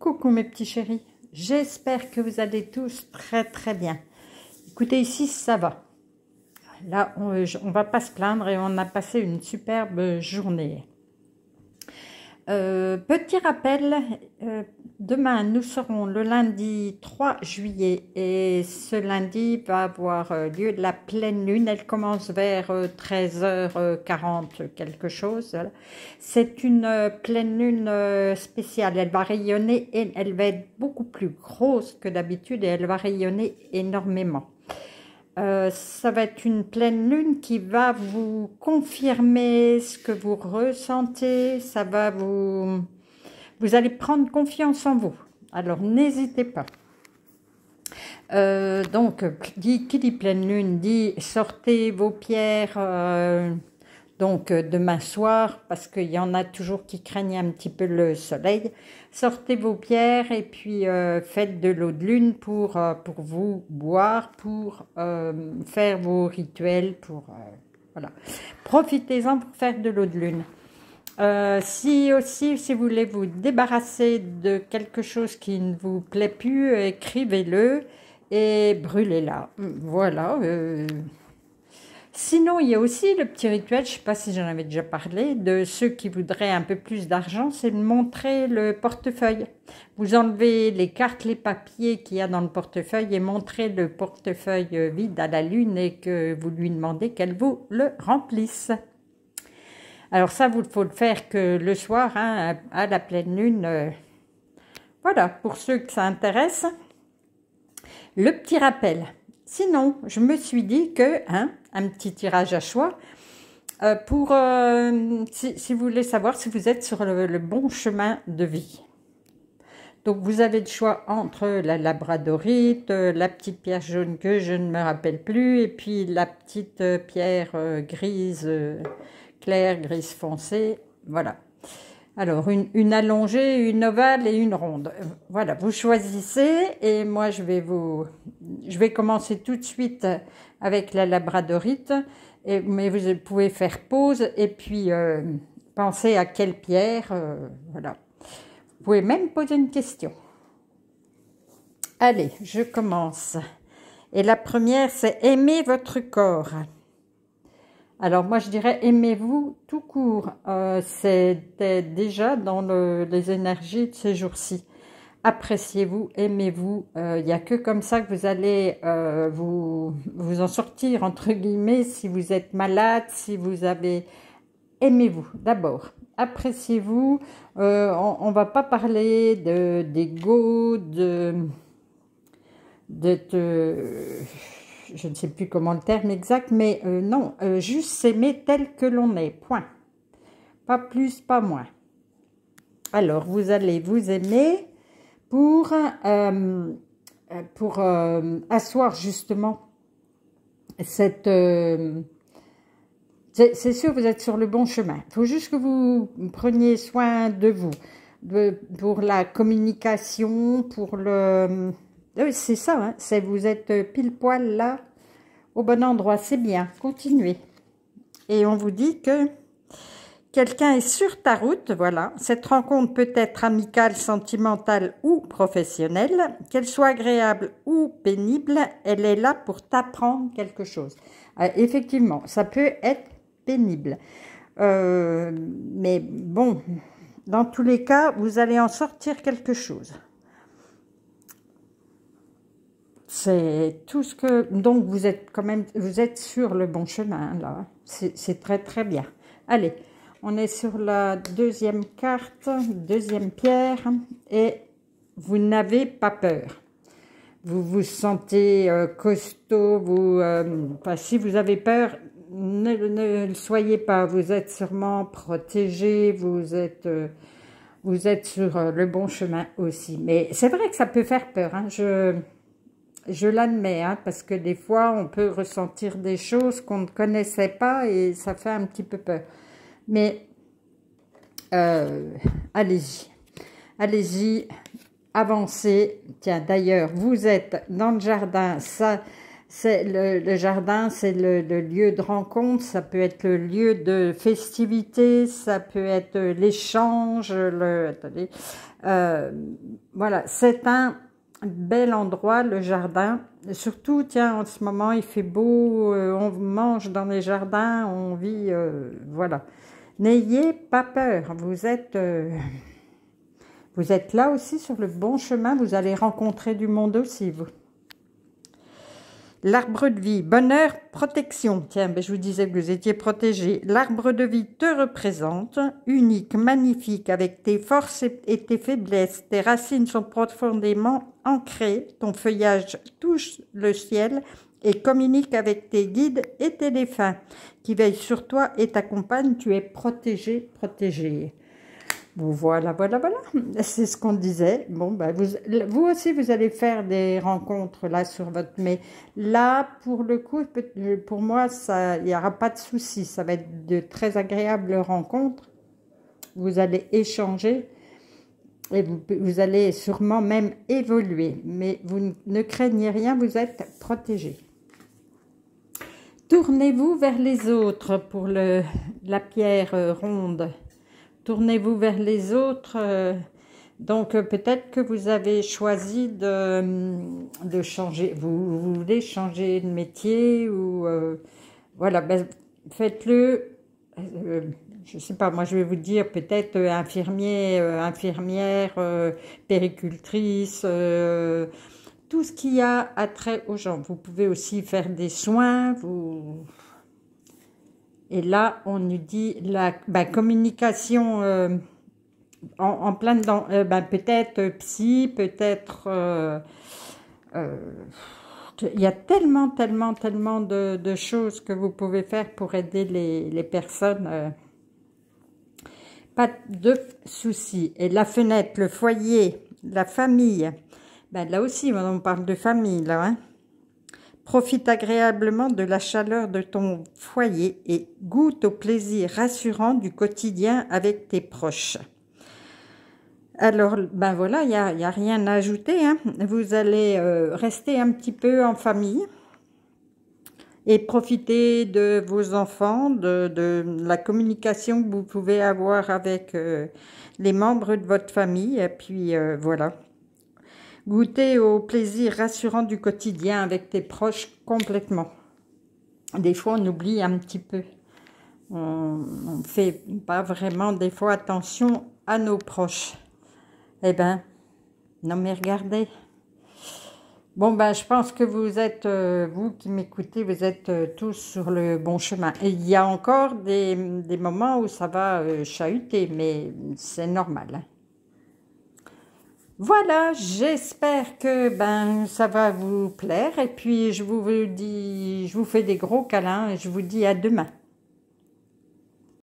Coucou mes petits chéris, j'espère que vous allez tous très très bien. Écoutez, ici ça va. Là, on ne va pas se plaindre et on a passé une superbe journée. Euh, petit rappel, euh, Demain, nous serons le lundi 3 juillet et ce lundi va avoir euh, lieu la pleine lune. Elle commence vers 13h40 euh, euh, quelque chose. C'est une pleine lune spéciale. Elle va rayonner et elle va être beaucoup plus grosse que d'habitude et elle va rayonner énormément. ça va être une pleine lune qui va vous confirmer ce que vous ressentez. Ça va vous vous allez prendre confiance en vous. Alors n'hésitez pas. Euh, donc, dit qui dit pleine lune dit sortez vos pierres. Euh, donc euh, demain soir, parce qu'il y en a toujours qui craignent un petit peu le soleil, sortez vos pierres et puis faites de l'eau de lune pour, pour vous boire, pour faire vos rituels, pour voilà. Profitez-en pour faire de l'eau de lune. Euh, si aussi, si vous voulez vous débarrasser de quelque chose qui ne vous plaît plus, écrivez-le et brûlez-la. Voilà. Euh. Sinon, il y a aussi le petit rituel, je ne sais pas si j'en avais déjà parlé, de ceux qui voudraient un peu plus d'argent, c'est de montrer le portefeuille. Vous enlevez les cartes, les papiers qu'il y a dans le portefeuille et montrez le portefeuille vide à la lune et que vous lui demandez qu'elle vous le remplisse. Alors ça, vous faut le faire que le soir, hein, à, la pleine lune. Euh. voilà, pour ceux que ça intéresse. Le petit rappel. Sinon, je me suis dit que, hein, un petit tirage à choix, euh, pour, euh, si, vous voulez savoir si vous êtes sur le, bon chemin de vie. Donc, vous avez le choix entre la labradorite, la petite pierre jaune que je ne me rappelle plus, et puis la petite pierre grise Clair, grise foncé, voilà. Alors, une, allongée, une ovale et une ronde. Euh, voilà, vous choisissez et moi je vais vous... Je vais commencer tout de suite avec la labradorite, mais vous pouvez faire pause et puis euh, penser à quelle pierre, euh, voilà. Vous pouvez même poser une question. Allez, je commence. Et la première, c'est aimer votre corps. Alors moi je dirais aimez-vous tout court. Euh, c'était déjà dans le, les énergies de ces jours-ci. Appréciez-vous, aimez-vous. Euh, il n'y a que comme ça que vous allez euh, vous, vous en sortir, entre guillemets, si vous êtes malade, si vous avez... Aimez-vous d'abord. Appréciez-vous. on ne va pas parler d'ego, de... d'être je ne sais plus comment le terme exact, mais euh, non, euh, juste s'aimer tel que l'on est, point. Pas plus, pas moins. Alors, vous allez vous aimer pour, euh, pour asseoir justement cette... c'est sûr, vous êtes sur le bon chemin. Il faut juste que vous preniez soin de vous, pour la communication, pour le ah oui, c'est ça, hein. c'est vous êtes pile poil là, au bon endroit, c'est bien, continuez. Et on vous dit que quelqu'un est sur ta route, voilà. Cette rencontre peut être amicale, sentimentale ou professionnelle, qu'elle soit agréable ou pénible, elle est là pour t'apprendre quelque chose. Ah, effectivement, ça peut être pénible. Euh, mais bon, dans tous les cas, vous allez en sortir quelque chose. C'est tout ce que. Donc, vous êtes quand même. Vous êtes sur le bon chemin, là. C'est très, très bien. Allez, on est sur la deuxième carte, deuxième pierre. Et vous n'avez pas peur. Vous vous sentez euh, costaud. Vous, euh, si vous avez peur, ne, le soyez pas. Vous êtes sûrement protégé. Vous êtes. Euh, vous êtes sur le bon chemin aussi. Mais c'est vrai que ça peut faire peur. Hein. Je, je l'admets, hein, parce que des fois, on peut ressentir des choses qu'on ne connaissait pas et ça fait un petit peu peur. Mais euh, allez-y, allez-y, avancez. Tiens, d'ailleurs, vous êtes dans le jardin. Ça, c'est le, jardin, c'est le, lieu de rencontre. Ça peut être le lieu de festivité. Ça peut être l'échange. Le, euh, voilà, c'est un bel endroit, le jardin. surtout, tiens, en ce moment, il fait beau, euh, on mange dans les jardins, on vit, euh, voilà. N'ayez pas peur, vous êtes, euh, vous êtes là aussi sur le bon chemin, vous allez rencontrer du monde aussi, vous. L'arbre de vie, bonheur, protection. Tiens, ben, je vous disais que vous étiez protégé. L'arbre de vie te représente, unique, magnifique, avec tes forces et tes faiblesses. Tes racines sont profondément ancrées, ton feuillage touche le ciel et communique avec tes guides et tes défunts qui veillent sur toi et t'accompagnent. Tu es protégé, protégé. Voilà, voilà, voilà. C'est ce qu'on disait. Bon, bah, vous, vous, aussi, vous allez faire des rencontres là sur votre. Mais là, pour le coup, euh, pour moi, ça, il n'y aura pas de souci. Ça va être de très agréables rencontres. Vous allez échanger et vous, allez sûrement même évoluer. Mais vous ne craignez rien, vous êtes protégé. Tournez-vous vers les autres pour le, la pierre euh, ronde tournez-vous vers les autres. Euh, donc euh, peut-être que vous avez choisi de, euh, changer, vous, voulez changer de métier ou voilà, ben, faites-le. je je sais pas, moi je vais vous dire peut-être infirmier, infirmière, péricultrice, tout ce qui a attrait aux gens. Vous pouvez aussi faire des soins, vous et là, on nous dit la bah, communication euh, en, plein dedans. Euh, bah, peut-être euh, psy, peut-être... il y a tellement, tellement, tellement de, choses que vous pouvez faire pour aider les, personnes. pas de soucis. Et la fenêtre, le foyer, la famille. Ben, là aussi, on parle de famille, là. Hein? Profite agréablement de la chaleur de ton foyer et goûte au plaisir rassurant du quotidien avec tes proches. Alors, ben voilà, il n'y a, rien à ajouter. Hein. Vous allez euh, rester un petit peu en famille et profiter de vos enfants, de, la communication que vous pouvez avoir avec euh, les membres de votre famille. Et puis, euh, voilà. Goûter au plaisir rassurant du quotidien avec tes proches complètement. Des fois, on oublie un petit peu. On ne fait pas vraiment des fois attention à nos proches. Eh bien, non mais regardez. Bon ben, je pense que vous êtes, euh, vous qui m'écoutez, vous êtes euh, tous sur le bon chemin. Et il y a encore des, moments où ça va euh, chahuter, mais c'est normal. Hein. Voilà, j'espère que ben ça va vous plaire et puis je vous dis je vous fais des gros câlins et je vous dis à demain.